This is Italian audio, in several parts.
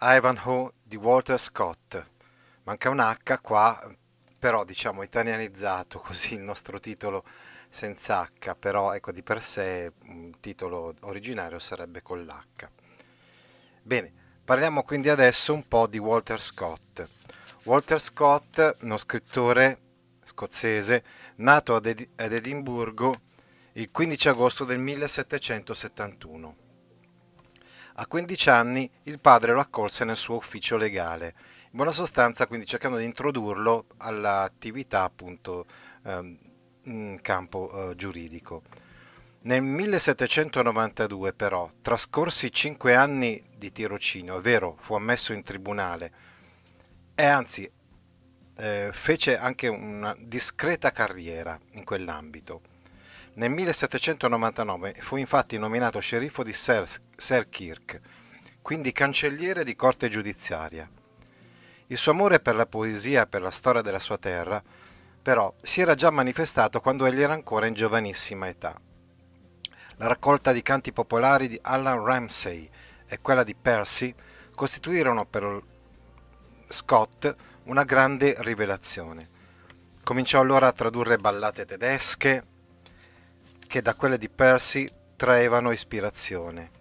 Ivanhoe di Walter Scott. Manca un H qua, però diciamo italianizzato così il nostro titolo senza H, però ecco di per sé il titolo originario sarebbe con l'H. Bene, parliamo quindi adesso un po' di Walter Scott. Walter Scott, uno scrittore scozzese, nato ad, Ed- ad Edimburgo il 15 agosto del 1771 a 15 anni il padre lo accolse nel suo ufficio legale, in buona sostanza quindi cercando di introdurlo all'attività appunto ehm, in campo eh, giuridico. Nel 1792 però, trascorsi 5 anni di tirocinio, è vero, fu ammesso in tribunale e anzi eh, fece anche una discreta carriera in quell'ambito nel 1799 fu infatti nominato sceriffo di Selkirk, quindi cancelliere di corte giudiziaria. Il suo amore per la poesia e per la storia della sua terra, però, si era già manifestato quando egli era ancora in giovanissima età. La raccolta di canti popolari di Allan Ramsay e quella di Percy costituirono per Scott una grande rivelazione. Cominciò allora a tradurre ballate tedesche, che da quelle di Percy traevano ispirazione.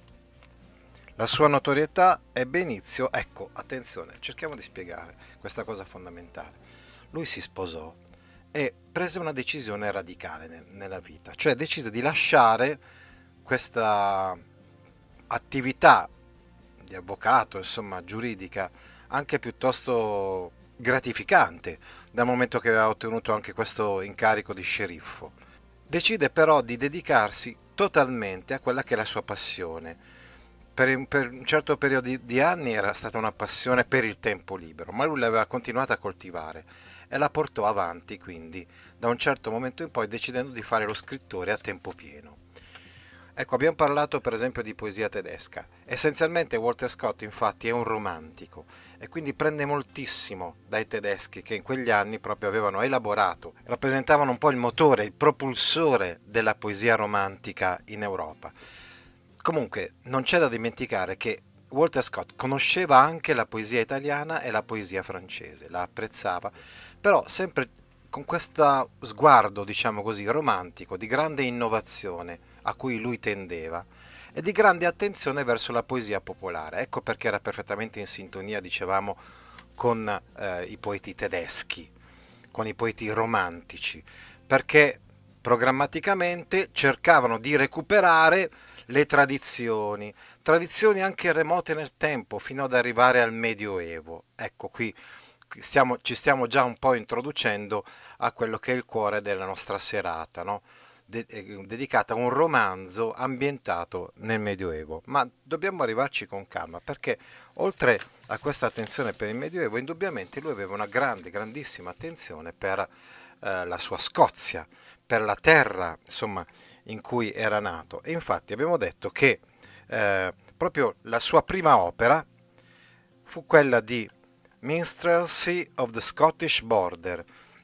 La sua notorietà ebbe inizio, ecco, attenzione, cerchiamo di spiegare questa cosa fondamentale. Lui si sposò e prese una decisione radicale nella vita, cioè decise di lasciare questa attività di avvocato, insomma, giuridica, anche piuttosto gratificante, dal momento che aveva ottenuto anche questo incarico di sceriffo Decide però di dedicarsi totalmente a quella che è la sua passione. Per, per un certo periodo di, anni era stata una passione per il tempo libero, ma lui l'aveva continuata a coltivare e la portò avanti quindi da un certo momento in poi decidendo di fare lo scrittore a tempo pieno. Ecco, abbiamo parlato per esempio di poesia tedesca. Essenzialmente Walter Scott infatti è un romantico e quindi prende moltissimo dai tedeschi che in quegli anni proprio avevano elaborato, rappresentavano un po' il motore, il propulsore della poesia romantica in Europa. Comunque non c'è da dimenticare che Walter Scott conosceva anche la poesia italiana e la poesia francese, la apprezzava, però sempre con questo sguardo, diciamo così, romantico, di grande innovazione a cui lui tendeva e di grande attenzione verso la poesia popolare. Ecco perché era perfettamente in sintonia, dicevamo, con eh, i poeti tedeschi, con i poeti romantici, perché programmaticamente cercavano di recuperare le tradizioni, tradizioni anche remote nel tempo, fino ad arrivare al Medioevo. Ecco qui stiamo, ci stiamo già un po' introducendo a quello che è il cuore della nostra serata, no? de- eh, dedicata a un romanzo ambientato nel Medioevo, ma dobbiamo arrivarci con calma perché oltre a questa attenzione per il Medioevo, indubbiamente lui aveva una grande, grandissima attenzione per eh, la sua Scozia, per la terra insomma, in cui era nato. E infatti abbiamo detto che eh, proprio la sua prima opera fu quella di Minstrelsy of the Scottish Border,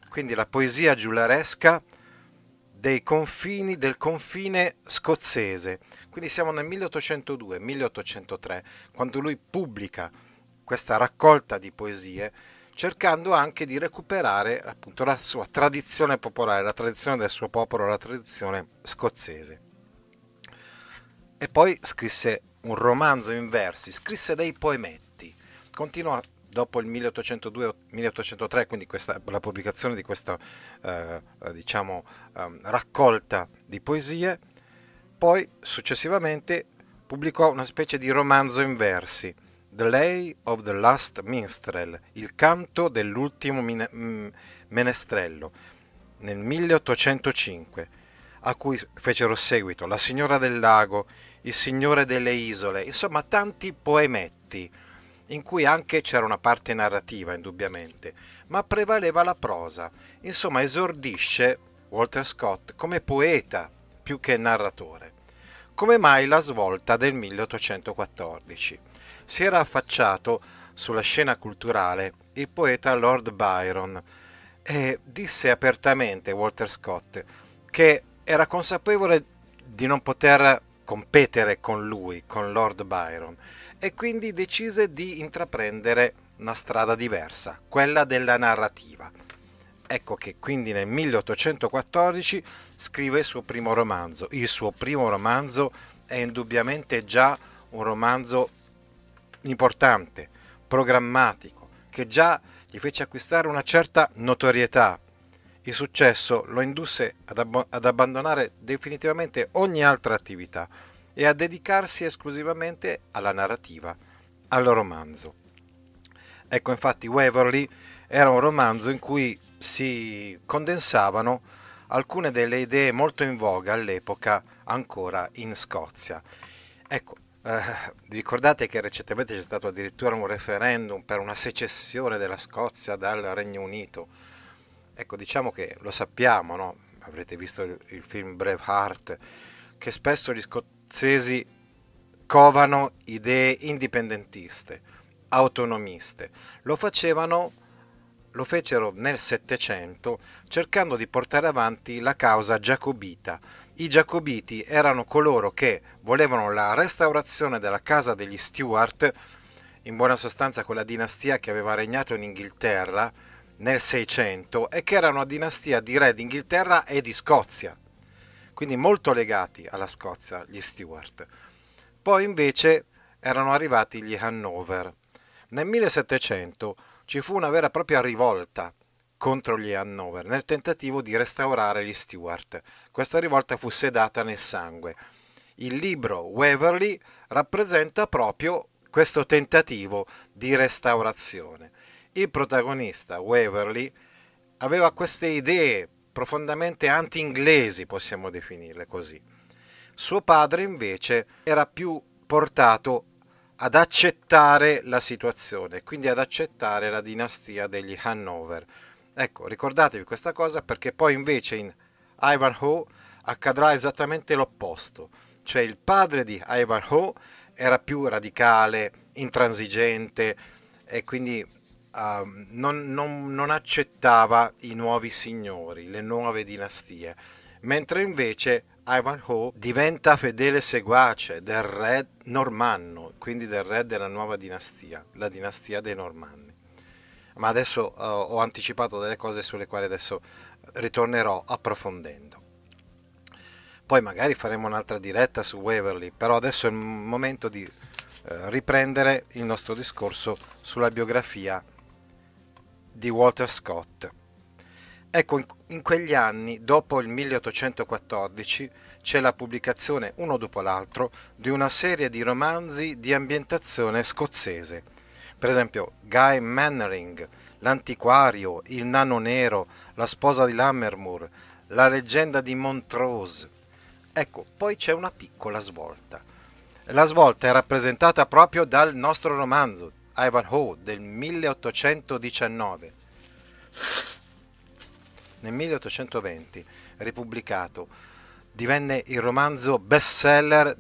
quindi la poesia giullaresca dei confini del confine scozzese. Quindi siamo nel 1802-1803, quando lui pubblica questa raccolta di poesie, cercando anche di recuperare appunto la sua tradizione popolare, la tradizione del suo popolo, la tradizione scozzese. E poi scrisse un romanzo in versi, scrisse dei poemetti, continuò dopo il 1802-1803, quindi questa, la pubblicazione di questa eh, eh diciamo, eh, raccolta di poesie, poi successivamente pubblicò una specie di romanzo in versi, The Lay of the Last Minstrel, il canto dell'ultimo mm, menestrello, nel 1805, a cui fecero seguito La Signora del Lago, Il Signore delle Isole, insomma tanti poemetti in cui anche c'era una parte narrativa, indubbiamente, ma prevaleva la prosa. Insomma, esordisce Walter Scott come poeta più che narratore. Come mai la svolta del 1814? Si era affacciato sulla scena culturale il poeta Lord Byron e disse apertamente Walter Scott che era consapevole di non poter competere con lui, con Lord Byron, e quindi decise di intraprendere una strada diversa, quella della narrativa. Ecco che quindi nel 1814 scrive il suo primo romanzo. Il suo primo romanzo è indubbiamente già un romanzo importante, programmatico, che già gli fece acquistare una certa notorietà. Il successo lo indusse ad, ab- ad abbandonare definitivamente ogni altra attività e a dedicarsi esclusivamente alla narrativa, al romanzo. Ecco infatti Waverly era un romanzo in cui si condensavano alcune delle idee molto in voga all'epoca ancora in Scozia. Ecco, eh, ricordate che recentemente c'è stato addirittura un referendum per una secessione della Scozia dal Regno Unito. Ecco, diciamo che lo sappiamo, no? avrete visto il, il film Braveheart, che spesso gli, sco- scozzesi covano idee indipendentiste, autonomiste. Lo facevano lo fecero nel Settecento cercando di portare avanti la causa giacobita. I giacobiti erano coloro che volevano la restaurazione della casa degli Stuart, in buona sostanza quella dinastia che aveva regnato in Inghilterra nel Seicento e che era una dinastia di re d'Inghilterra e di Scozia quindi molto legati alla Scozia gli Stuart. Poi invece erano arrivati gli Hannover. Nel 1700 ci fu una vera e propria rivolta contro gli Hannover nel tentativo di restaurare gli Stuart. Questa rivolta fu sedata nel sangue. Il libro Waverley rappresenta proprio questo tentativo di restaurazione. Il protagonista Waverley aveva queste idee profondamente anti-inglesi, possiamo definirle così. Suo padre invece era più portato ad accettare la situazione, quindi ad accettare la dinastia degli Hanover. Ecco, ricordatevi questa cosa perché poi invece in Ivanhoe accadrà esattamente l'opposto, cioè il padre di Ivanhoe era più radicale, intransigente e quindi uh, non, non, non accettava i nuovi signori, le nuove dinastie, mentre invece Ivanhoe diventa fedele seguace del re normanno, quindi del re della nuova dinastia, la dinastia dei normanni. Ma adesso uh, ho anticipato delle cose sulle quali adesso ritornerò approfondendo. Poi magari faremo un'altra diretta su Waverly, però adesso è il momento di eh, riprendere il nostro discorso sulla biografia di Walter Scott. Ecco, in quegli anni, dopo il 1814, c'è la pubblicazione, uno dopo l'altro, di una serie di romanzi di ambientazione scozzese. Per esempio, Guy Mannering, L'antiquario, Il nano nero, La sposa di Lammermoor, La leggenda di Montrose. Ecco, poi c'è una piccola svolta. La svolta è rappresentata proprio dal nostro romanzo, Ivanhoe del 1819, nel 1820 ripubblicato, divenne il romanzo best seller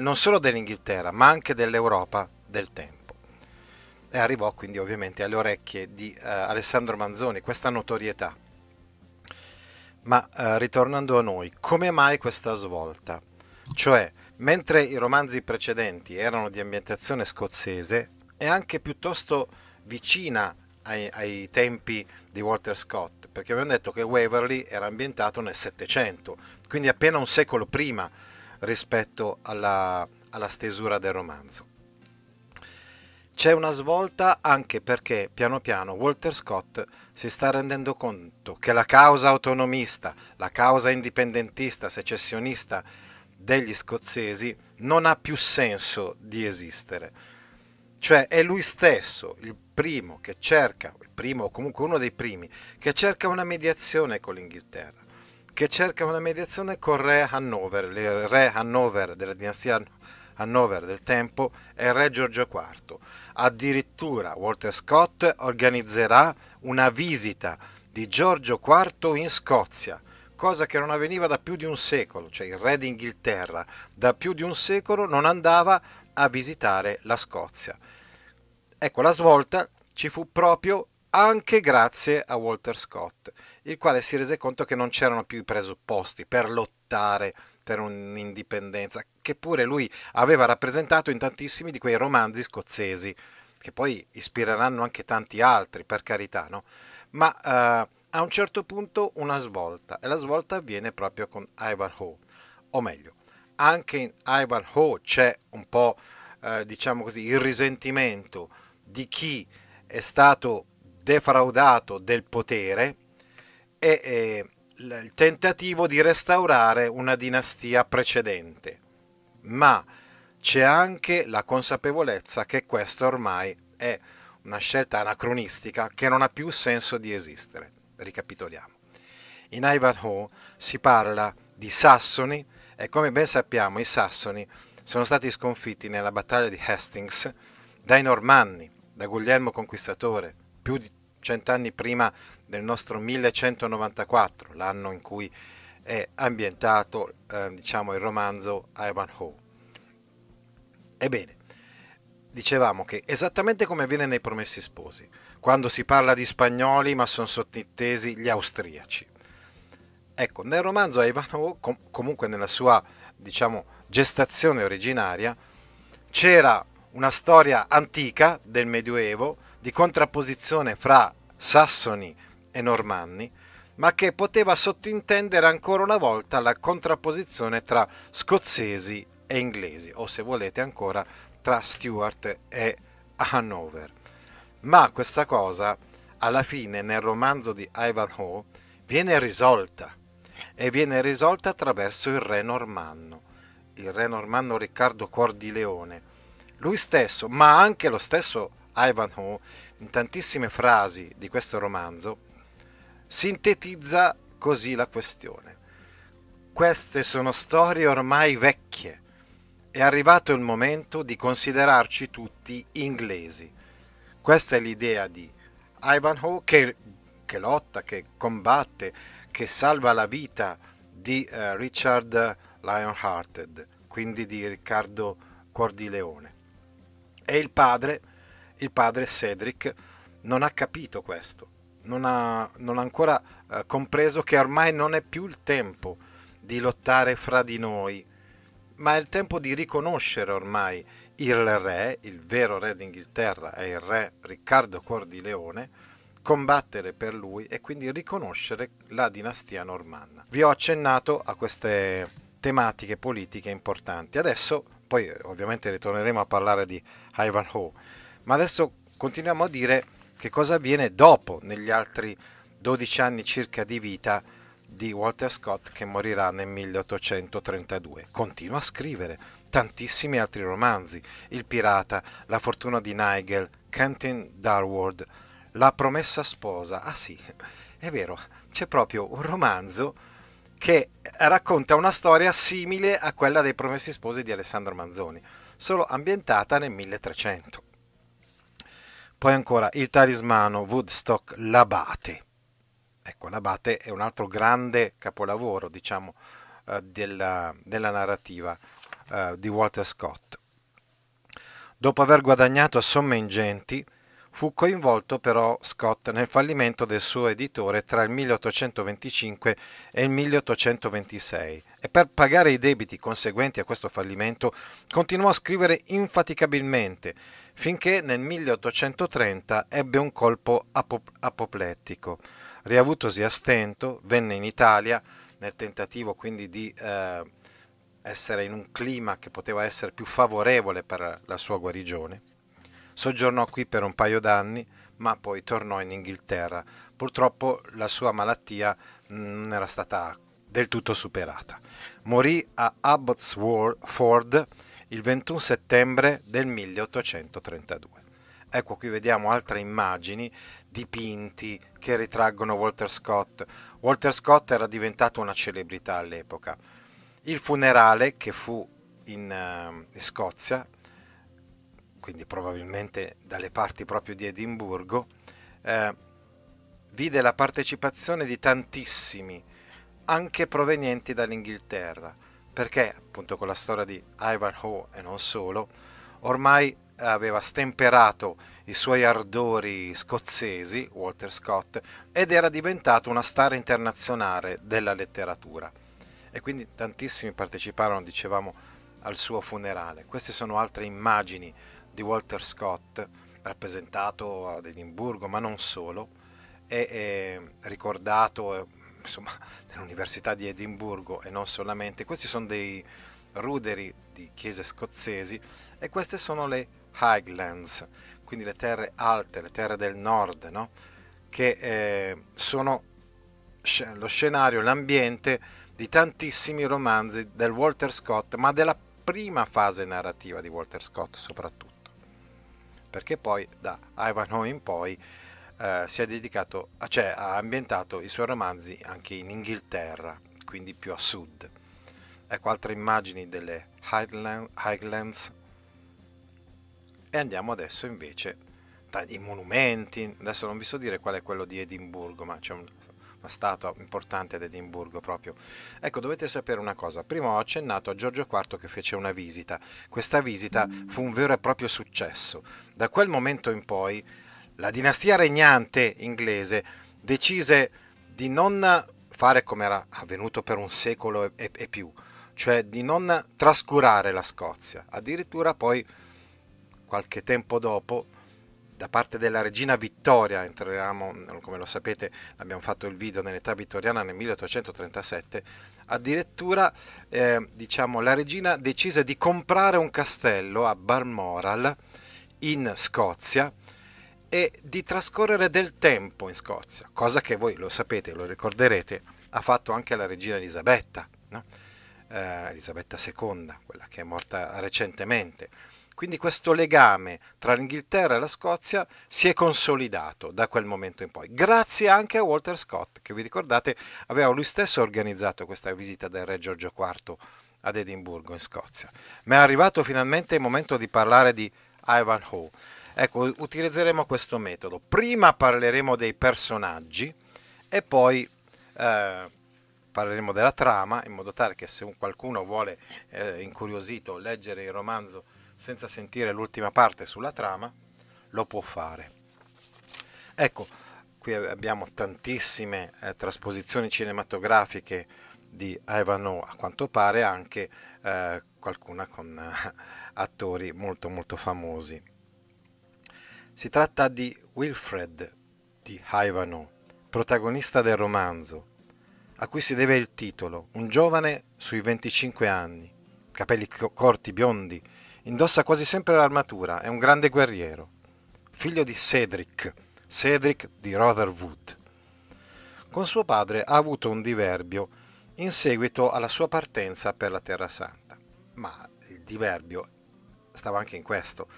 non solo dell'Inghilterra ma anche dell'Europa del tempo e arrivò quindi ovviamente alle orecchie di eh, Alessandro Manzoni questa notorietà. Ma eh, ritornando a noi, come mai questa svolta? Cioè, mentre i romanzi precedenti erano di ambientazione scozzese, è anche piuttosto vicina ai, ai, tempi di Walter Scott, perché abbiamo detto che Waverly era ambientato nel Settecento, quindi appena un secolo prima rispetto alla, alla stesura del romanzo. C'è una svolta anche perché piano piano Walter Scott si sta rendendo conto che la causa autonomista, la causa indipendentista, secessionista degli scozzesi non ha più senso di esistere cioè è lui stesso il primo che cerca, il primo o comunque uno dei primi, che cerca una mediazione con l'Inghilterra, che cerca una mediazione con il re Hannover, il re Hannover della dinastia Hannover del tempo è il re Giorgio IV. Addirittura Walter Scott organizzerà una visita di Giorgio IV in Scozia, cosa che non avveniva da più di un secolo, cioè il re d'Inghilterra da più di un secolo non andava a visitare la Scozia. Ecco, la svolta ci fu proprio anche grazie a Walter Scott, il quale si rese conto che non c'erano più i presupposti per lottare per un'indipendenza, che pure lui aveva rappresentato in tantissimi di quei romanzi scozzesi, che poi ispireranno anche tanti altri, per carità, no? Ma eh, a un certo punto una svolta, e la svolta avviene proprio con Ivanhoe, o meglio, anche in Ivanhoe c'è un po' eh, diciamo così, il risentimento di chi è stato defraudato del potere e eh, il tentativo di restaurare una dinastia precedente. Ma c'è anche la consapevolezza che questa ormai è una scelta anacronistica che non ha più senso di esistere. Ricapitoliamo. In Ivanhoe si parla di sassoni e come ben sappiamo i sassoni sono stati sconfitti nella battaglia di Hastings dai Normanni, da Guglielmo Conquistatore, più di cent'anni prima del nostro 1194, l'anno in cui è ambientato eh, diciamo, il romanzo Ivanhoe. Ebbene, dicevamo che esattamente come avviene nei Promessi Sposi, quando si parla di spagnoli ma sono sottintesi gli austriaci. Ecco, nel romanzo Ivanhoe, com- comunque nella sua, diciamo, gestazione originaria, c'era una storia antica del Medioevo di contrapposizione fra sassoni e normanni, ma che poteva sottintendere ancora una volta la contrapposizione tra scozzesi e inglesi, o se volete ancora tra Stuart e Hanover. Ma questa cosa, alla fine, nel romanzo di Ivanhoe, viene risolta e viene risolta attraverso il re normanno, il re normanno Riccardo Cuor di Leone. Lui stesso, ma anche lo stesso Ivanhoe, in tantissime frasi di questo romanzo, sintetizza così la questione. Queste sono storie ormai vecchie. È arrivato il momento di considerarci tutti inglesi. Questa è l'idea di Ivanhoe che, che lotta, che combatte, che salva la vita di uh, Richard Lionhearted, quindi di Riccardo Cuor di Leone. E il padre, il padre Cedric, non ha capito questo, non ha, non ha ancora uh, compreso che ormai non è più il tempo di lottare fra di noi, ma è il tempo di riconoscere ormai il re, il vero re d'Inghilterra è il re Riccardo Cuor di Leone, combattere per lui e quindi riconoscere la dinastia normanna. Vi ho accennato a queste tematiche politiche importanti. Adesso, poi ovviamente ritorneremo a parlare di Ivanhoe, ma adesso continuiamo a dire che cosa avviene dopo, negli altri 12 anni circa di vita di Walter Scott che morirà nel 1832. Continua a scrivere tantissimi altri romanzi, Il pirata, La fortuna di Nigel, Canton Darward, la promessa sposa. Ah sì, è vero, c'è proprio un romanzo che racconta una storia simile a quella dei Promessi Sposi di Alessandro Manzoni, solo ambientata nel 1300. Poi ancora Il talismano Woodstock L'abate. Ecco, l'abate è un altro grande capolavoro, diciamo, eh, della, della narrativa eh, di Walter Scott. Dopo aver guadagnato somme ingenti, Fu coinvolto però Scott nel fallimento del suo editore tra il 1825 e il 1826 e per pagare i debiti conseguenti a questo fallimento continuò a scrivere infaticabilmente finché nel 1830 ebbe un colpo ap- apoplettico. Riavutosi a stento, venne in Italia nel tentativo quindi di eh, essere in un clima che poteva essere più favorevole per la sua guarigione Soggiornò qui per un paio d'anni, ma poi tornò in Inghilterra. Purtroppo la sua malattia non era stata del tutto superata. Morì a Abbotsford il 21 settembre del 1832. Ecco qui vediamo altre immagini dipinti che ritraggono Walter Scott. Walter Scott era diventato una celebrità all'epoca. Il funerale che fu in, eh, in Scozia, quindi probabilmente dalle parti proprio di Edimburgo, eh, vide la partecipazione di tantissimi, anche provenienti dall'Inghilterra, perché appunto con la storia di Ivanhoe e non solo, ormai aveva stemperato i suoi ardori scozzesi, Walter Scott, ed era diventato una star internazionale della letteratura. E quindi tantissimi parteciparono, dicevamo, al suo funerale. Queste sono altre immagini di Walter Scott, rappresentato ad Edimburgo, ma non solo, è, è ricordato eh, insomma, nell'Università di Edimburgo e non solamente. Questi sono dei ruderi di chiese scozzesi e queste sono le Highlands, quindi le terre alte, le terre del nord, no? che eh, sono lo scenario, l'ambiente di tantissimi romanzi del Walter Scott, ma della prima fase narrativa di Walter Scott soprattutto perché poi da Ivanhoe in poi eh, si è dedicato, a, cioè ha ambientato i suoi romanzi anche in Inghilterra, quindi più a sud. Ecco altre immagini delle Highlands. E andiamo adesso invece tra i monumenti, adesso non vi so dire qual è quello di Edimburgo, ma c'è un una statua importante ad Edimburgo proprio. Ecco, dovete sapere una cosa, prima ho accennato a Giorgio IV che fece una visita, questa visita fu un vero e proprio successo, da quel momento in poi la dinastia regnante inglese decise di non fare come era avvenuto per un secolo e, più, cioè di non trascurare la Scozia, addirittura poi qualche tempo dopo da parte della regina Vittoria, entreremo, mm, come lo sapete, abbiamo fatto il video nell'età vittoriana nel 1837, addirittura eh, diciamo, la regina decise di comprare un castello a Balmoral in Scozia e di trascorrere del tempo in Scozia, cosa che voi lo sapete, lo ricorderete, ha fatto anche la regina Elisabetta, no? eh, Elisabetta II, quella che è morta recentemente quindi questo legame tra l'Inghilterra e la Scozia si è consolidato da quel momento in poi, grazie anche a Walter Scott, che vi ricordate aveva lui stesso organizzato questa visita del re Giorgio IV ad Edimburgo in Scozia. Ma è arrivato finalmente il momento di parlare di Ivanhoe. Ecco, utilizzeremo questo metodo. Prima parleremo dei personaggi e poi eh, parleremo della trama in modo tale che se qualcuno vuole eh, incuriosito leggere il romanzo senza sentire l'ultima parte sulla trama, lo può fare. Ecco, qui abbiamo tantissime eh, trasposizioni cinematografiche di Ivano, a quanto pare anche eh, qualcuna con eh, attori molto molto famosi. Si tratta di Wilfred di Ivano, protagonista del romanzo, a cui si deve il titolo, un giovane sui 25 anni, capelli corti biondi, Indossa quasi sempre l'armatura, è un grande guerriero. Figlio di Cedric, Cedric di Rotherwood. Con suo padre ha avuto un diverbio in seguito alla sua partenza per la Terra Santa. Ma il diverbio stava anche in questo,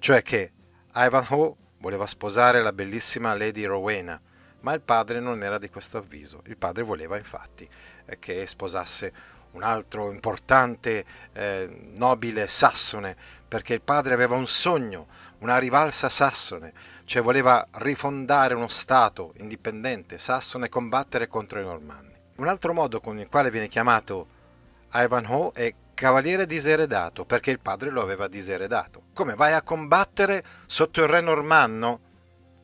cioè che Ivanhoe voleva sposare la bellissima Lady Rowena, ma il padre non era di questo avviso. Il padre voleva infatti eh, che sposasse un altro importante eh, nobile sassone, perché il padre aveva un sogno, una rivalsa sassone, cioè voleva rifondare uno Stato indipendente sassone e combattere contro i normanni. Un altro modo con il quale viene chiamato Ivanhoe è cavaliere diseredato, perché il padre lo aveva diseredato. Come vai a combattere sotto il re normanno?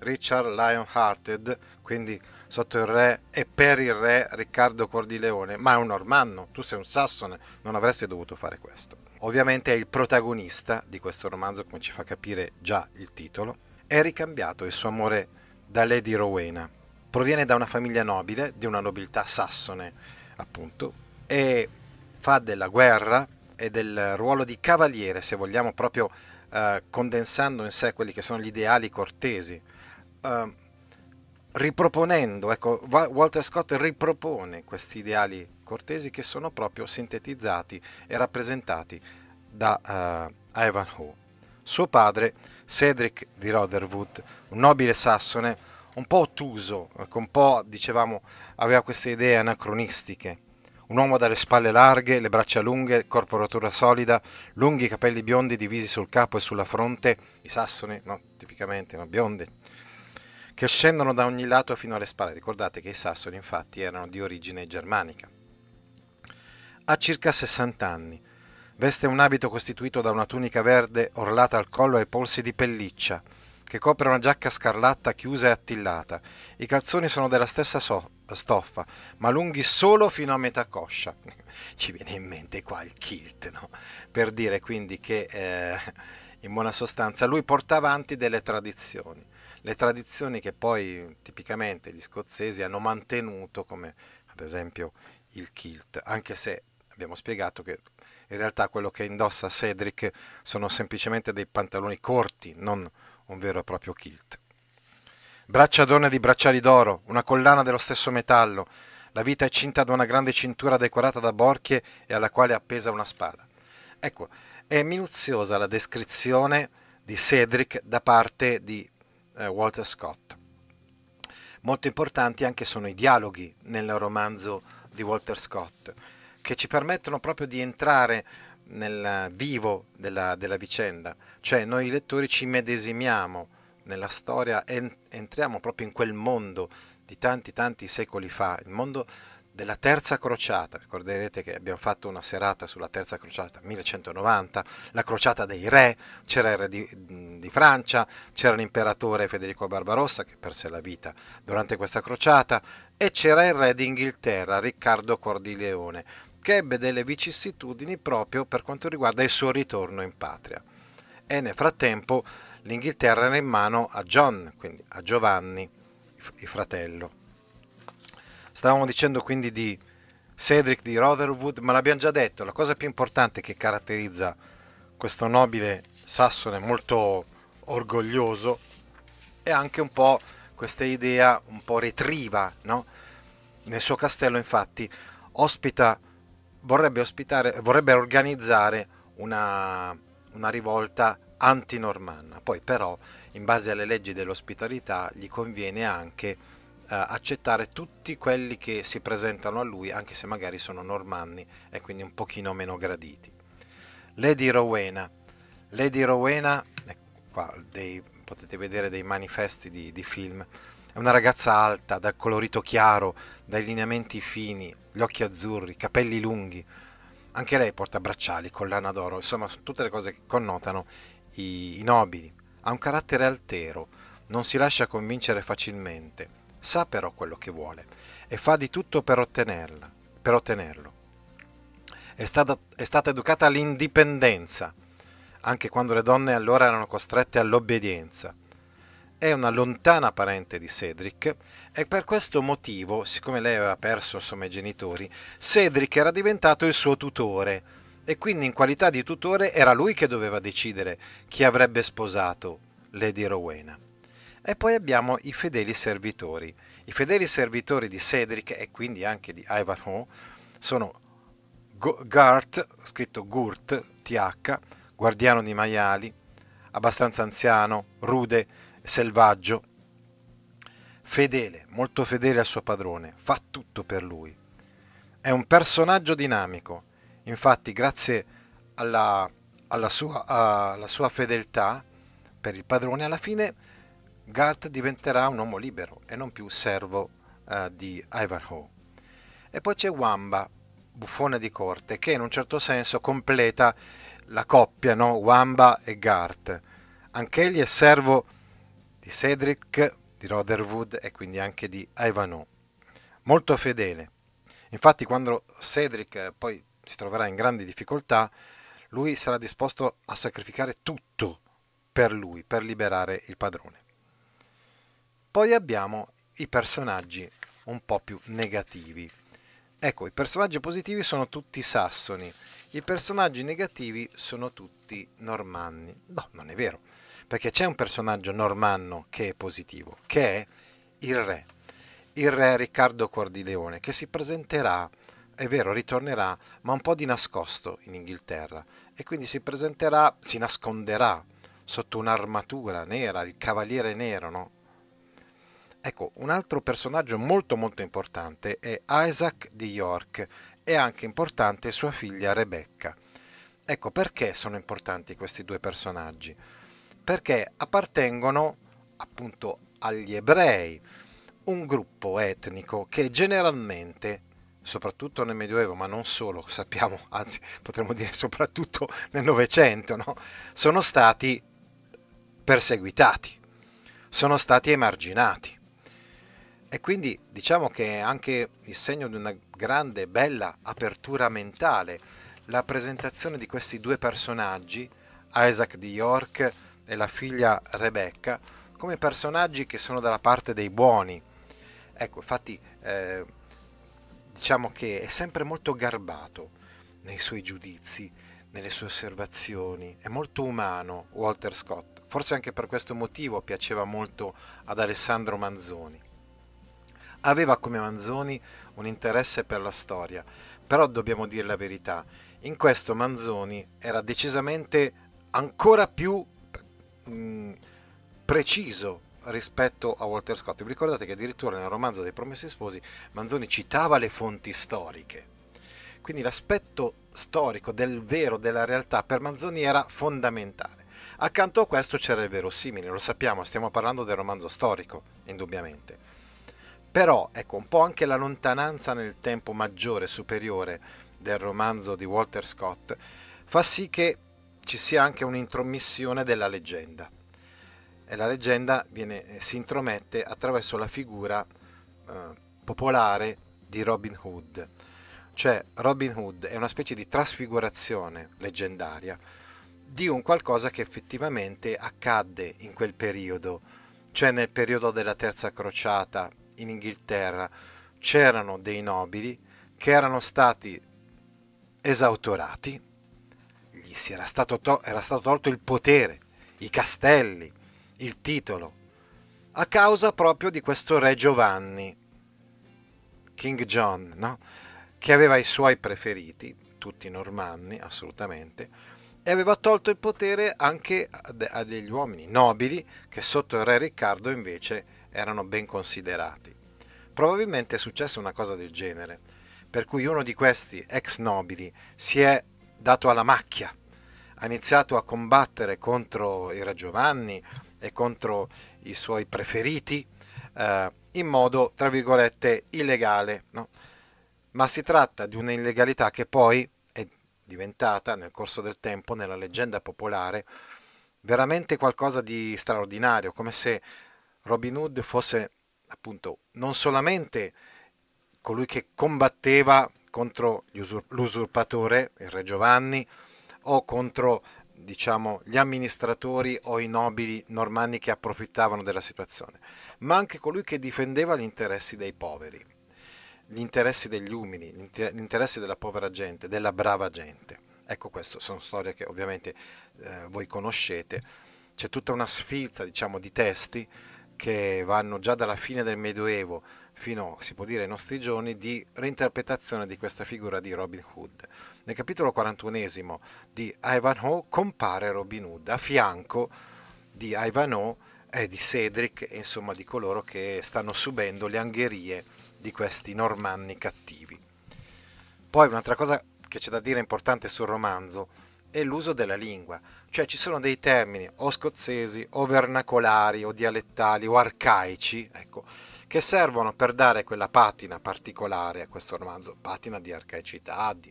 Richard Lionhearted, quindi sotto il re e per il re Riccardo Cordileone, ma è un normanno, tu sei un sassone, non avresti dovuto fare questo. Ovviamente è il protagonista di questo romanzo, come ci fa capire già il titolo, è ricambiato il suo amore da Lady Rowena. Proviene da una famiglia nobile, di una nobiltà sassone, appunto, e fa della guerra e del ruolo di cavaliere, se vogliamo, proprio eh, condensando in sé quelli che sono gli ideali cortesi. Eh, riproponendo, ecco, Walter Scott ripropone questi ideali cortesi che sono proprio sintetizzati e rappresentati da uh, eh, Ivan Ho. Suo padre, Cedric di Rotherwood, un nobile sassone, un po' ottuso, ecco, un po', dicevamo, aveva queste idee anacronistiche. Un uomo dalle spalle larghe, le braccia lunghe, corporatura solida, lunghi capelli biondi divisi sul capo e sulla fronte, i sassoni, no, tipicamente, no, biondi, che scendono da ogni lato fino alle spalle. Ricordate che i sassoni infatti erano di origine germanica. Ha circa 60 anni. Veste un abito costituito da una tunica verde orlata al collo e ai polsi di pelliccia, che copre una giacca scarlatta chiusa e attillata. I calzoni sono della stessa so- stoffa, ma lunghi solo fino a metà coscia. Ci viene in mente qua il kilt, no? Per dire quindi che eh, in buona sostanza lui porta avanti delle tradizioni le tradizioni che poi tipicamente gli scozzesi hanno mantenuto, come ad esempio il kilt, anche se abbiamo spiegato che in realtà quello che indossa Cedric sono semplicemente dei pantaloni corti, non un vero e proprio kilt. Braccia d'orne di bracciali d'oro, una collana dello stesso metallo, la vita è cinta da una grande cintura decorata da borchie e alla quale è appesa una spada. Ecco, è minuziosa la descrizione di Cedric da parte di eh, Walter Scott. Molto importanti anche sono i dialoghi nel romanzo di Walter Scott, che ci permettono proprio di entrare nel vivo della, della vicenda, cioè noi lettori ci medesimiamo nella storia, e entriamo proprio in quel mondo di tanti tanti secoli fa, il mondo della terza crociata, ricorderete che abbiamo fatto una serata sulla terza crociata 1190, la crociata dei re, c'era il re di, di Francia, c'era l'imperatore Federico Barbarossa che perse la vita durante questa crociata e c'era il re d'Inghilterra Riccardo Cordileone che ebbe delle vicissitudini proprio per quanto riguarda il suo ritorno in patria. E nel frattempo l'Inghilterra era in mano a John, quindi a Giovanni, il fratello Stavamo dicendo quindi di Cedric di Rotherwood, ma l'abbiamo già detto, la cosa più importante che caratterizza questo nobile sassone molto orgoglioso è anche un po' questa idea un po' retriva, no? Nel suo castello infatti ospita, vorrebbe, ospitare, vorrebbe organizzare una, una rivolta antinormanna, poi però in base alle leggi dell'ospitalità gli conviene anche eh, accettare tutti quelli che si presentano a lui, anche se magari sono normanni e quindi un pochino meno graditi. Lady Rowena. Lady Rowena, eh, qua dei, potete vedere dei manifesti di, di film, è una ragazza alta, dal colorito chiaro, dai lineamenti fini, gli occhi azzurri, capelli lunghi. Anche lei porta bracciali, collana d'oro, insomma tutte le cose che connotano i, i nobili. Ha un carattere altero, non si lascia convincere facilmente sa però quello che vuole e fa di tutto per, ottenerla, per ottenerlo. È stata, è stata educata all'indipendenza, anche quando le donne allora erano costrette all'obbedienza. È una lontana parente di Cedric e per questo motivo, siccome lei aveva perso insomma, i genitori, Cedric era diventato il suo tutore e quindi in qualità di tutore era lui che doveva decidere chi avrebbe sposato Lady Rowena. E poi abbiamo i fedeli servitori. I fedeli servitori di Cedric e quindi anche di Ivanhoe sono Gart, scritto Gurt, TH, guardiano di maiali, abbastanza anziano, rude, selvaggio, fedele, molto fedele al suo padrone, fa tutto per lui. È un personaggio dinamico, infatti grazie alla, alla, sua, alla sua fedeltà per il padrone alla fine Garth diventerà un uomo libero e non più servo eh, di Ivanhoe. E poi c'è Wamba, buffone di corte, che in un certo senso completa la coppia, no? Wamba e Garth. Anch'egli è servo di Cedric, di Rotherwood e quindi anche di Ivanhoe. Molto fedele. Infatti quando Cedric eh, poi si troverà in grandi difficoltà, lui sarà disposto a sacrificare tutto per lui, per liberare il padrone. Poi abbiamo i personaggi un po' più negativi. Ecco, i personaggi positivi sono tutti sassoni, i personaggi negativi sono tutti normanni. No, non è vero, perché c'è un personaggio normanno che è positivo, che è il re, il re Riccardo Cordileone, che si presenterà, è vero, ritornerà, ma un po' di nascosto in Inghilterra, e quindi si presenterà, si nasconderà sotto un'armatura nera, il cavaliere nero, no? Ecco, un altro personaggio molto molto importante è Isaac di York e anche importante sua figlia Rebecca. Ecco perché sono importanti questi due personaggi? Perché appartengono appunto agli ebrei, un gruppo etnico che generalmente soprattutto nel Medioevo, ma non solo, sappiamo, anzi potremmo dire soprattutto nel Novecento, no? sono stati perseguitati, sono stati emarginati. E quindi diciamo che è anche il segno di una grande, bella apertura mentale la presentazione di questi due personaggi, Isaac di York e la figlia Rebecca, come personaggi che sono dalla parte dei buoni. Ecco, infatti eh, diciamo che è sempre molto garbato nei suoi giudizi, nelle sue osservazioni, è molto umano Walter Scott, forse anche per questo motivo piaceva molto ad Alessandro Manzoni aveva come Manzoni un interesse per la storia, però dobbiamo dire la verità, in questo Manzoni era decisamente ancora più mh, mm, preciso rispetto a Walter Scott. Vi ricordate che addirittura nel romanzo dei Promessi Sposi Manzoni citava le fonti storiche. Quindi l'aspetto storico del vero, della realtà per Manzoni era fondamentale. Accanto a questo c'era il verosimile, lo sappiamo, stiamo parlando del romanzo storico, indubbiamente. Però, ecco, un po' anche la lontananza nel tempo maggiore, superiore del romanzo di Walter Scott, fa sì che ci sia anche un'intromissione della leggenda. E la leggenda viene, eh, si intromette attraverso la figura eh, popolare di Robin Hood. Cioè Robin Hood è una specie di trasfigurazione leggendaria di un qualcosa che effettivamente accadde in quel periodo, cioè nel periodo della Terza Crociata in Inghilterra c'erano dei nobili che erano stati esautorati, gli era stato, to- era stato tolto il potere, i castelli, il titolo, a causa proprio di questo re Giovanni, King John, no? che aveva i suoi preferiti, tutti normanni assolutamente, e aveva tolto il potere anche a, degli uomini nobili che sotto il re Riccardo invece erano ben considerati. Probabilmente è successa una cosa del genere, per cui uno di questi ex nobili si è dato alla macchia, ha iniziato a combattere contro i Re Giovanni e contro i suoi preferiti eh, in modo, tra virgolette, illegale. No? Ma si tratta di un'illegalità che poi è diventata nel corso del tempo, nella leggenda popolare, veramente qualcosa di straordinario, come se Robin Hood fosse appunto non solamente colui che combatteva contro usur- l'usurpatore, il re Giovanni, o contro diciamo, gli amministratori o i nobili normanni che approfittavano della situazione, ma anche colui che difendeva gli interessi dei poveri, gli interessi degli umili, gli interessi della povera gente, della brava gente. Ecco questo, sono storie che ovviamente eh, voi conoscete. C'è tutta una sfilza diciamo, di testi che vanno già dalla fine del Medioevo fino, si può dire, ai nostri giorni, di reinterpretazione di questa figura di Robin Hood. Nel capitolo 41 di Ivanhoe compare Robin Hood a fianco di Ivanhoe e di Cedric, e insomma di coloro che stanno subendo le angherie di questi normanni cattivi. Poi un'altra cosa che c'è da dire importante sul romanzo è l'uso della lingua. Cioè ci sono dei termini o scozzesi o vernacolari o dialettali o arcaici, ecco, che servono per dare quella patina particolare a questo romanzo, patina di arcaicità, di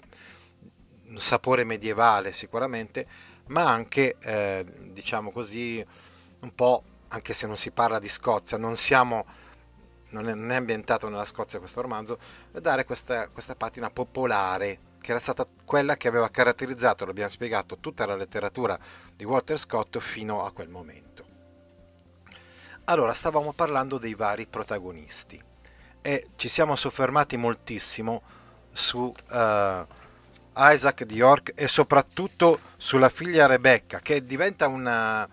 un sapore medievale sicuramente, ma anche, eh, diciamo così, un po', anche se non si parla di Scozia, non siamo non è, ambientato nella Scozia questo romanzo, dare questa, questa patina popolare che era stata quella che aveva caratterizzato, l'abbiamo spiegato, tutta la letteratura di Walter Scott fino a quel momento. Allora, stavamo parlando dei vari protagonisti e ci siamo soffermati moltissimo su uh, Isaac di York e soprattutto sulla figlia Rebecca che diventa una,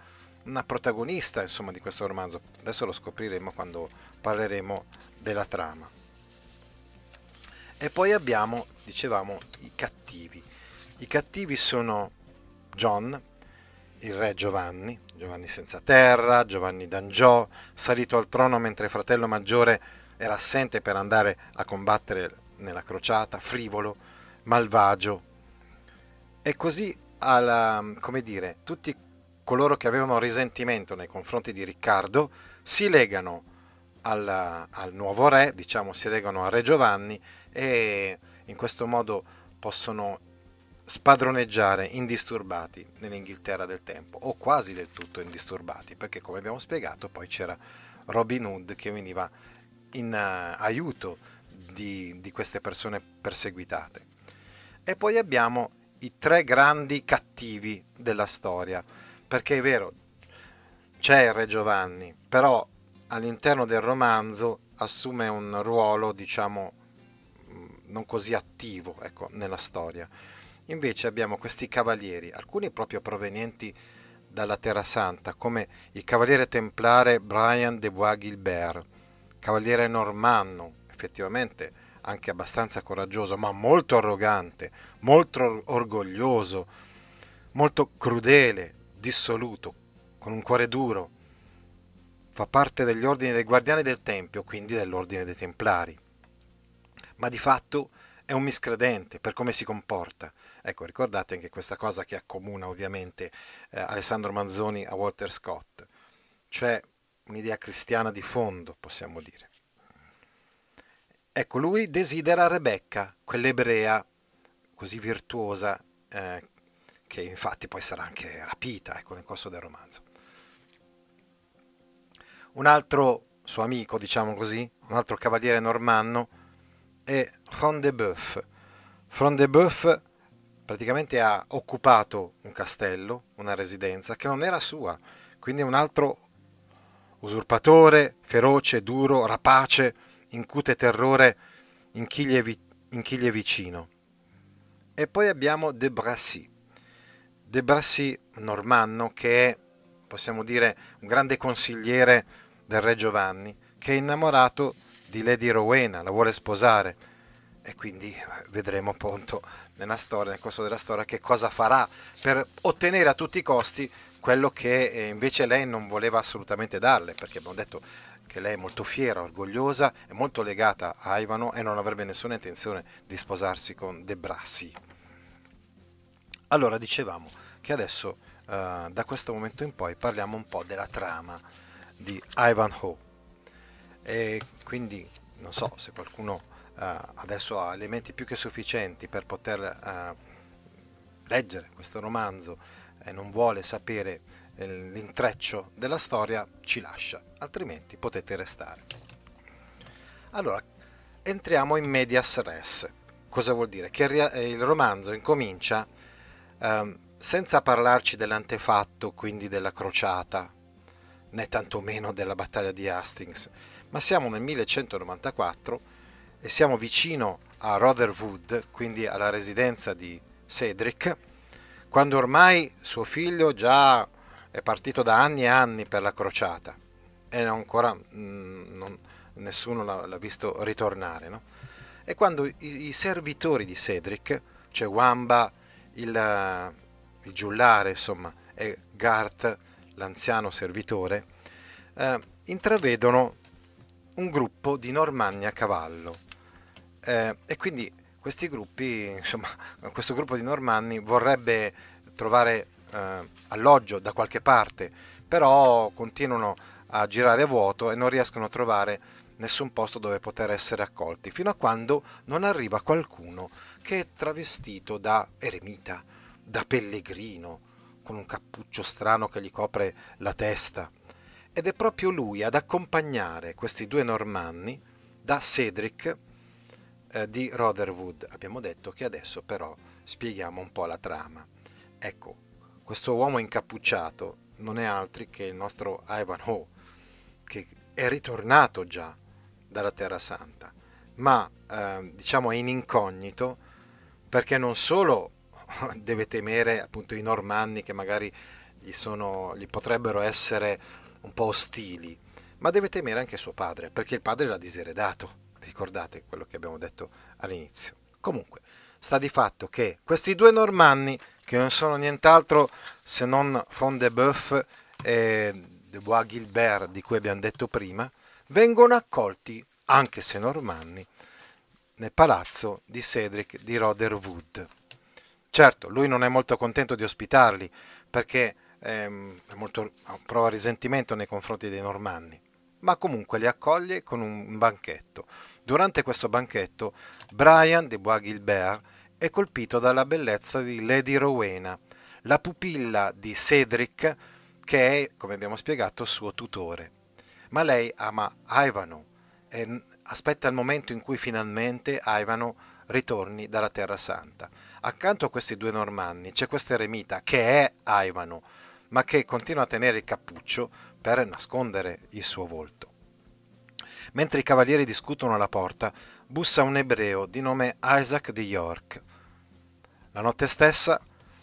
una protagonista insomma, di questo romanzo. Adesso lo scopriremo quando parleremo della trama. E poi abbiamo, dicevamo, i cattivi. I cattivi sono John, il re Giovanni, Giovanni senza terra, Giovanni d'Angiò, salito al trono mentre il fratello maggiore era assente per andare a combattere nella crociata, frivolo, malvagio. E così, alla, come dire, tutti coloro che avevano risentimento nei confronti di Riccardo si legano al, al nuovo re, diciamo si legano al re Giovanni e in questo modo possono spadroneggiare indisturbati nell'Inghilterra del tempo o quasi del tutto indisturbati perché come abbiamo spiegato poi c'era Robin Hood che veniva in uh, aiuto di, di queste persone perseguitate e poi abbiamo i tre grandi cattivi della storia perché è vero c'è il re Giovanni però all'interno del romanzo assume un ruolo diciamo non così attivo ecco, nella storia. Invece abbiamo questi cavalieri, alcuni proprio provenienti dalla Terra Santa, come il cavaliere templare Brian de Bois Gilbert, cavaliere normanno, effettivamente anche abbastanza coraggioso, ma molto arrogante, molto orgoglioso, molto crudele, dissoluto, con un cuore duro. Fa parte degli ordini dei guardiani del Tempio, quindi dell'ordine dei Templari ma di fatto è un miscredente per come si comporta. Ecco, ricordate anche questa cosa che accomuna ovviamente eh, Alessandro Manzoni a Walter Scott. C'è un'idea cristiana di fondo, possiamo dire. Ecco, lui desidera Rebecca, quell'ebrea così virtuosa, eh, che infatti poi sarà anche rapita ecco, nel corso del romanzo. Un altro suo amico, diciamo così, un altro cavaliere normanno, e Frondeboeuf. Frondeboeuf praticamente ha occupato un castello, una residenza che non era sua, quindi un altro usurpatore, feroce, duro, rapace, incute terrore in chi gli è, vi- in chi gli è vicino. E poi abbiamo De Brassy. De Brassy, normanno, che è, possiamo dire, un grande consigliere del re Giovanni, che è innamorato di di Lady Rowena, la vuole sposare e quindi eh, vedremo appunto nella storia, nel corso della storia che cosa farà per ottenere a tutti i costi quello che eh, invece lei non voleva assolutamente darle, perché abbiamo detto che lei è molto fiera, orgogliosa, è molto legata a Ivano e non avrebbe nessuna intenzione di sposarsi con De Brassi. Allora dicevamo che adesso eh, da questo momento in poi parliamo un po' della trama di Ivan Hope e quindi non so se qualcuno eh, adesso ha elementi più che sufficienti per poter eh, leggere questo romanzo e non vuole sapere eh, l'intreccio della storia, ci lascia, altrimenti potete restare. Allora, entriamo in medias res. Cosa vuol dire? Che il romanzo incomincia ehm, senza parlarci dell'antefatto, quindi della crociata, né tantomeno della battaglia di Hastings ma siamo nel 1194 e siamo vicino a Rotherwood, quindi alla residenza di Cedric, quando ormai suo figlio già è partito da anni e anni per la crociata e ancora mh, mm, non, nessuno l'ha, l'ha, visto ritornare. No? E quando i, i, servitori di Cedric, cioè Wamba, il, il giullare, insomma, e Garth, l'anziano servitore, eh, intravedono un gruppo di normanni a cavallo. Eh, e quindi questi gruppi, insomma, questo gruppo di normanni vorrebbe trovare eh, alloggio da qualche parte, però continuano a girare a vuoto e non riescono a trovare nessun posto dove poter essere accolti, fino a quando non arriva qualcuno che è travestito da eremita, da pellegrino, con un cappuccio strano che gli copre la testa ed è proprio lui ad accompagnare questi due normanni da Cedric eh, di Rotherwood. Abbiamo detto che adesso però spieghiamo un po' la trama. Ecco, questo uomo incappucciato non è altro che il nostro Ivanhoe, che è ritornato già dalla Terra Santa, ma eh, diciamo è in incognito perché non solo deve temere appunto i normanni che magari gli, sono, gli potrebbero essere un po' ostili, ma deve temere anche suo padre, perché il padre l'ha diseredato. Ricordate quello che abbiamo detto all'inizio. Comunque, sta di fatto che questi due normanni, che non sono nient'altro se non Front de Boeuf e de Bois Gilbert, di cui abbiamo detto prima, vengono accolti, anche se normanni, nel palazzo di Cedric di Rotherwood. Certo, lui non è molto contento di ospitarli, perché ehm, molto, prova risentimento nei confronti dei normanni, ma comunque li accoglie con un banchetto. Durante questo banchetto Brian de Bois Gilbert è colpito dalla bellezza di Lady Rowena, la pupilla di Cedric che è, come abbiamo spiegato, suo tutore. Ma lei ama Ivano e aspetta il momento in cui finalmente Ivano ritorni dalla Terra Santa. Accanto a questi due normanni c'è questo eremita che è Ivano, ma che continua a tenere il cappuccio per nascondere il suo volto. Mentre i cavalieri discutono alla porta, bussa un ebreo di nome Isaac di York. La notte stessa,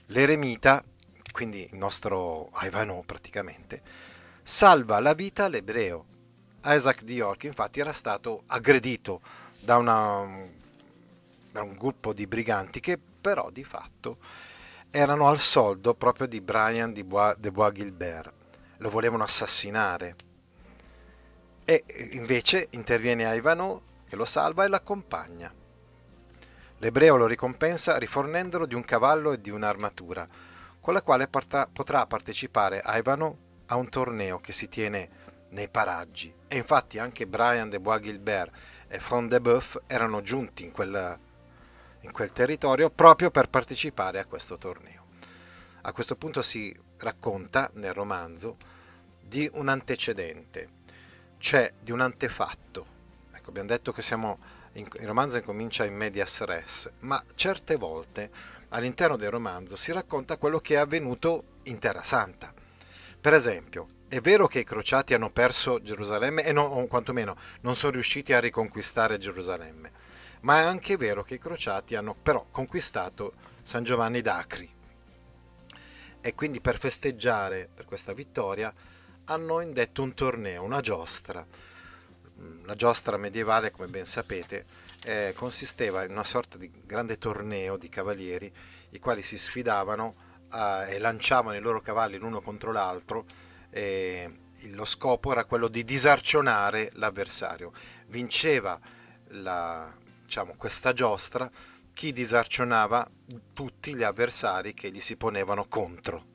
l'eremita, quindi il nostro Ivano praticamente, salva la vita all'ebreo. Isaac di York infatti era stato aggredito da, una, da un gruppo di briganti che però di fatto erano al soldo proprio di Brian de Bois, de Bois Gilbert, lo volevano assassinare. E eh, invece interviene Ivanhoe che lo salva e l'accompagna. L'ebreo lo ricompensa rifornendolo di un cavallo e di un'armatura, con la quale potrà partecipare Ivanhoe a un torneo che si tiene nei paraggi. E infatti anche Brian de Bois Gilbert e Front de Boeuf erano giunti in quella in quel territorio proprio per partecipare a questo torneo. A questo punto si racconta nel romanzo di un antecedente, cioè di un antefatto. Ecco, abbiamo detto che siamo in, il romanzo incomincia in medias res, ma certe volte all'interno del romanzo si racconta quello che è avvenuto in Terra Santa. Per esempio, è vero che i crociati hanno perso Gerusalemme e eh, non, o quantomeno non sono riusciti a riconquistare Gerusalemme, ma è anche vero che i crociati hanno però conquistato San Giovanni d'Acri e quindi per festeggiare per questa vittoria hanno indetto un torneo, una giostra. La giostra medievale, come ben sapete, eh, consisteva in una sorta di grande torneo di cavalieri, i quali si sfidavano eh, e lanciavano i loro cavalli l'uno contro l'altro. E lo scopo era quello di disarcionare l'avversario. Vinceva la, diciamo, questa giostra, chi disarcionava tutti gli avversari che gli si ponevano contro.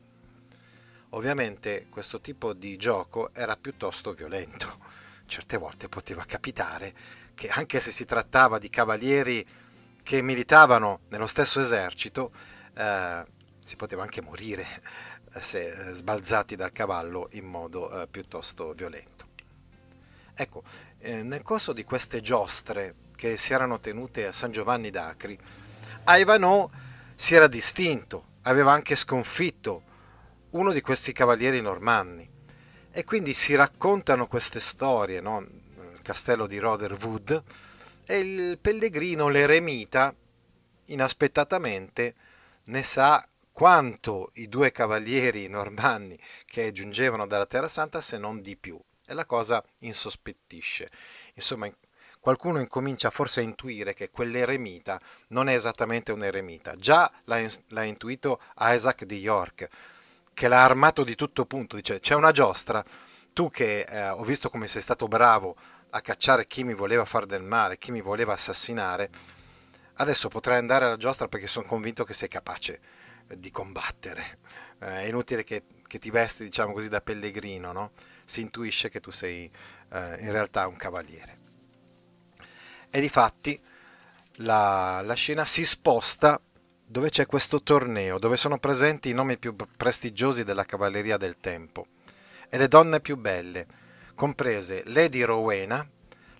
Ovviamente questo tipo di gioco era piuttosto violento, certe volte poteva capitare che anche se si trattava di cavalieri che militavano nello stesso esercito, eh, si poteva anche morire se eh, sbalzati dal cavallo in modo eh, piuttosto violento. Ecco, eh, nel corso di queste giostre che si erano tenute a San Giovanni d'Acri, Aivanò si era distinto, aveva anche sconfitto uno di questi cavalieri normanni. E quindi si raccontano queste storie, no? il castello di Rotherwood, e il pellegrino, l'eremita, inaspettatamente ne sa quanto i due cavalieri normanni che giungevano dalla Terra Santa, se non di più. E la cosa insospettisce. Insomma, qualcuno incomincia forse a intuire che quell'eremita non è esattamente un eremita. Già l'ha, in, l'ha intuito Isaac di York, che l'ha armato di tutto punto. Dice, c'è una giostra, tu che eh, ho visto come sei stato bravo a cacciare chi mi voleva far del male, chi mi voleva assassinare, adesso potrai andare alla giostra perché sono convinto che sei capace eh, di combattere. Eh, è inutile che, che, ti vesti, diciamo così, da pellegrino, no? Si intuisce che tu sei eh, in realtà un cavaliere e difatti la, la scena si sposta dove c'è questo torneo, dove sono presenti i nomi più prestigiosi della cavalleria del tempo e le donne più belle, comprese Lady Rowena,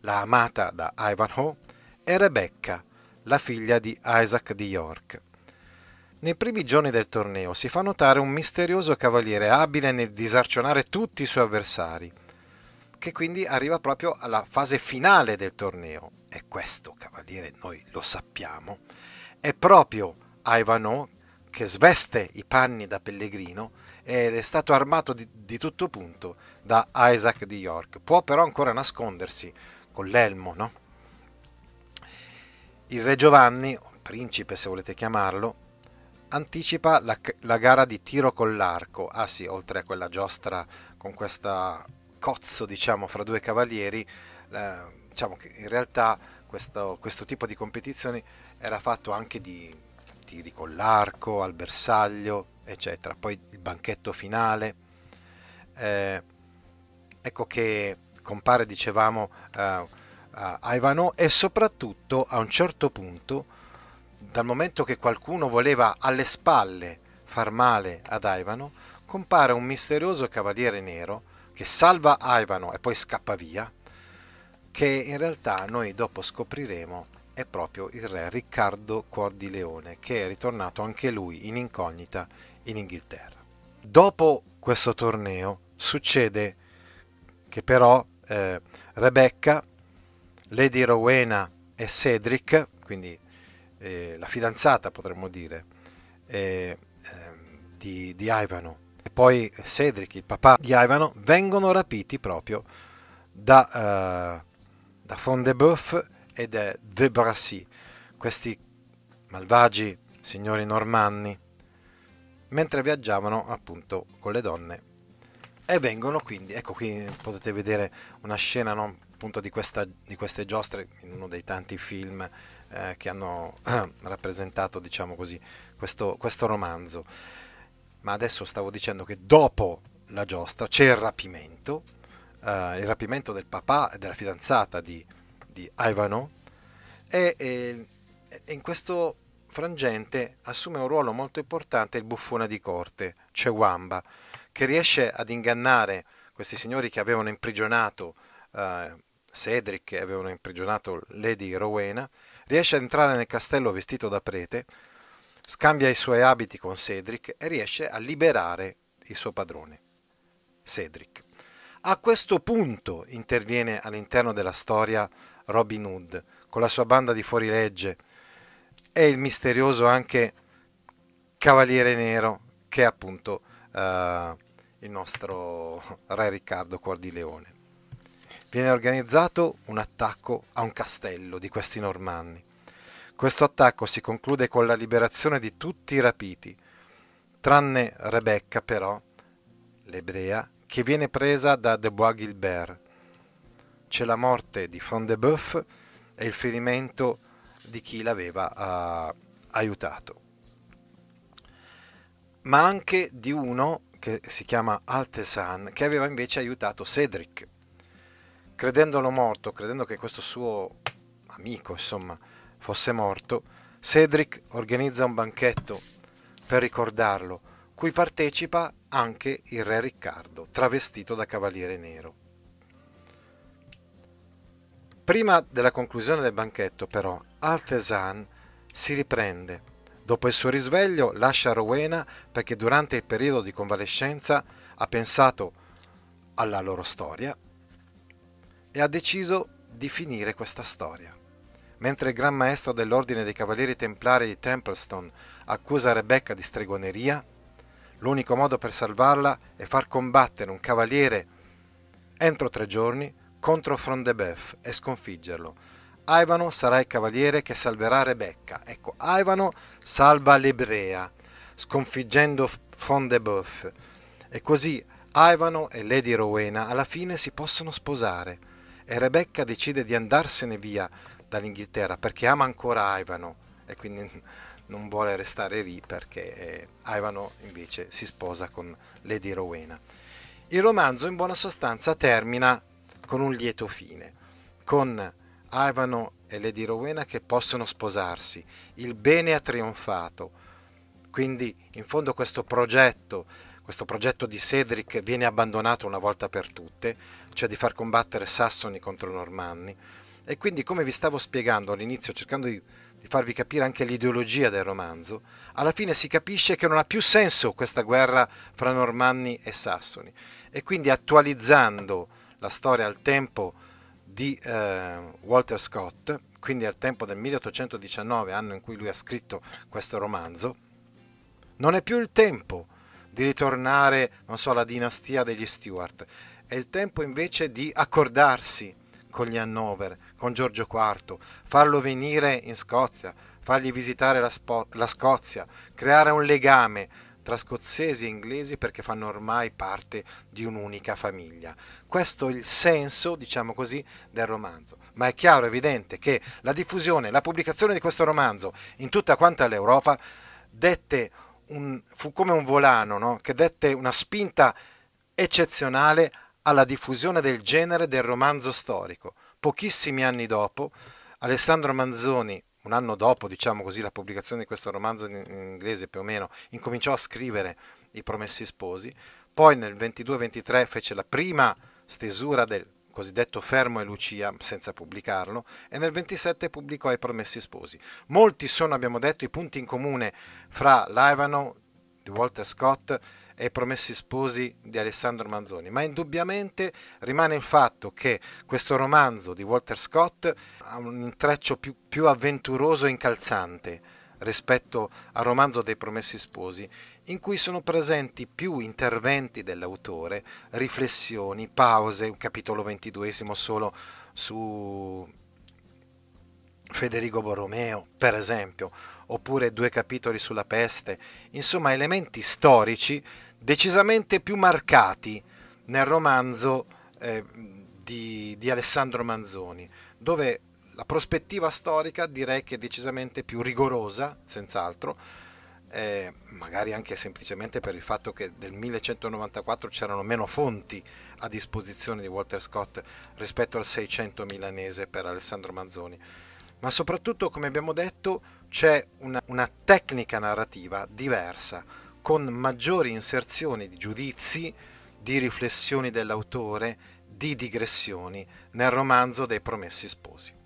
la amata da Ivanhoe, e Rebecca, la figlia di Isaac di York. Nei primi giorni del torneo si fa notare un misterioso cavaliere abile nel disarcionare tutti i suoi avversari che quindi arriva proprio alla fase finale del torneo. E questo, cavaliere, noi lo sappiamo. È proprio Ivano che sveste i panni da pellegrino ed è stato armato di, di tutto punto da Isaac di York. Può però ancora nascondersi con l'elmo, no? Il re Giovanni, principe se volete chiamarlo, anticipa la, la, gara di tiro con l'arco. Ah sì, oltre a quella giostra con questa cozzo diciamo, fra due cavalieri, eh, diciamo che in realtà questo, questo, tipo di competizioni era fatto anche di tiri con l'arco, al bersaglio, eccetera. Poi il banchetto finale. Eh, ecco che compare, dicevamo, eh, a Ivano e soprattutto a un certo punto, dal momento che qualcuno voleva alle spalle far male ad Ivano, compare un misterioso cavaliere nero che salva Ivano e poi scappa via, che in realtà noi dopo scopriremo è proprio il re Riccardo Cuor di Leone, che è ritornato anche lui in incognita in Inghilterra. Dopo questo torneo succede che però eh, Rebecca, Lady Rowena e Cedric, quindi eh, la fidanzata potremmo dire, eh, ehm, di, di Ivano, poi Cedric, il papà di Ivano, vengono rapiti proprio da, uh, da Fondebeuf e da De Brassy, questi malvagi signori normanni, mentre viaggiavano appunto con le donne. E vengono quindi, ecco qui potete vedere una scena no, appunto di, questa, di queste giostre in uno dei tanti film eh, che hanno eh, rappresentato, diciamo così, questo, questo romanzo ma adesso stavo dicendo che dopo la giostra c'è il rapimento, eh, il rapimento del papà e della fidanzata di, di Ivano e, e, e, in questo frangente assume un ruolo molto importante il buffone di corte, Cewamba, cioè che riesce ad ingannare questi signori che avevano imprigionato eh, Cedric, che avevano imprigionato Lady Rowena, riesce ad entrare nel castello vestito da prete, Scambia i suoi abiti con Cedric e riesce a liberare il suo padrone, Cedric. A questo punto interviene all'interno della storia Robin Hood con la sua banda di fuorilegge e il misterioso anche Cavaliere Nero che è appunto eh, il nostro Re Riccardo Cuor di Leone. Viene organizzato un attacco a un castello di questi normanni questo attacco si conclude con la liberazione di tutti i rapiti, tranne Rebecca però, l'ebrea, che viene presa da De Bois Gilbert. C'è la morte di Frondeboeuf e il ferimento di chi l'aveva uh, aiutato. Ma anche di uno che si chiama Altesan, che aveva invece aiutato Cedric, credendolo morto, credendo che questo suo amico, insomma, fosse morto, Cedric organizza un banchetto per ricordarlo, cui partecipa anche il re Riccardo, travestito da cavaliere nero. Prima della conclusione del banchetto, però, Altesan si riprende. Dopo il suo risveglio lascia Rowena perché durante il periodo di convalescenza ha pensato alla loro storia e ha deciso di finire questa storia mentre il Gran Maestro dell'Ordine dei Cavalieri Templari di Templeston accusa Rebecca di stregoneria, l'unico modo per salvarla è far combattere un cavaliere entro tre giorni contro Frondebef e sconfiggerlo. Ivano sarà il cavaliere che salverà Rebecca. Ecco, Ivano salva l'Ebrea, sconfiggendo Frondebef. E così Ivano e Lady Rowena alla fine si possono sposare e Rebecca decide di andarsene via dall'Inghilterra perché ama ancora Ivano e quindi non vuole restare lì perché eh, Ivano invece si sposa con Lady Rowena. Il romanzo in buona sostanza termina con un lieto fine, con Ivano e Lady Rowena che possono sposarsi, il bene ha trionfato, quindi in fondo questo progetto, questo progetto di Cedric viene abbandonato una volta per tutte, cioè di far combattere sassoni contro normanni, e quindi, come vi stavo spiegando all'inizio, cercando di, di farvi capire anche l'ideologia del romanzo, alla fine si capisce che non ha più senso questa guerra fra normanni e sassoni. E quindi, attualizzando la storia al tempo di eh, Walter Scott, quindi al tempo del 1819, anno in cui lui ha scritto questo romanzo, non è più il tempo di ritornare, non so, alla dinastia degli Stuart, è il tempo invece di accordarsi con gli Hannover, con Giorgio IV, farlo venire in Scozia, fargli visitare la, Spo- la Scozia, creare un legame tra scozzesi e inglesi perché fanno ormai parte di un'unica famiglia. Questo è il senso, diciamo così, del romanzo. Ma è chiaro, evidente che la diffusione, la pubblicazione di questo romanzo in tutta quanta l'Europa dette un, fu come un volano no? che dette una spinta eccezionale alla diffusione del genere del romanzo storico, pochissimi anni dopo, Alessandro Manzoni, un anno dopo, diciamo così, la pubblicazione di questo romanzo in inglese più o meno, incominciò a scrivere I Promessi Sposi, poi nel 22-23 fece la prima stesura del cosiddetto Fermo e Lucia senza pubblicarlo e nel 27 pubblicò I Promessi Sposi. Molti sono, abbiamo detto, i punti in comune fra Livano di Walter Scott e Promessi Sposi di Alessandro Manzoni, ma indubbiamente rimane il fatto che questo romanzo di Walter Scott ha un intreccio più, più avventuroso e incalzante rispetto al romanzo dei Promessi Sposi, in cui sono presenti più interventi dell'autore, riflessioni, pause, un capitolo ventiduesimo solo su Federico Borromeo, per esempio, oppure due capitoli sulla peste, insomma elementi storici decisamente più marcati nel romanzo eh, di, di Alessandro Manzoni, dove la prospettiva storica direi che è decisamente più rigorosa, senz'altro, eh, magari anche semplicemente per il fatto che nel 1194 c'erano meno fonti a disposizione di Walter Scott rispetto al 600 milanese per Alessandro Manzoni, ma soprattutto, come abbiamo detto, c'è una, una tecnica narrativa diversa, con maggiori inserzioni di giudizi, di riflessioni dell'autore, di digressioni nel romanzo dei Promessi Sposi.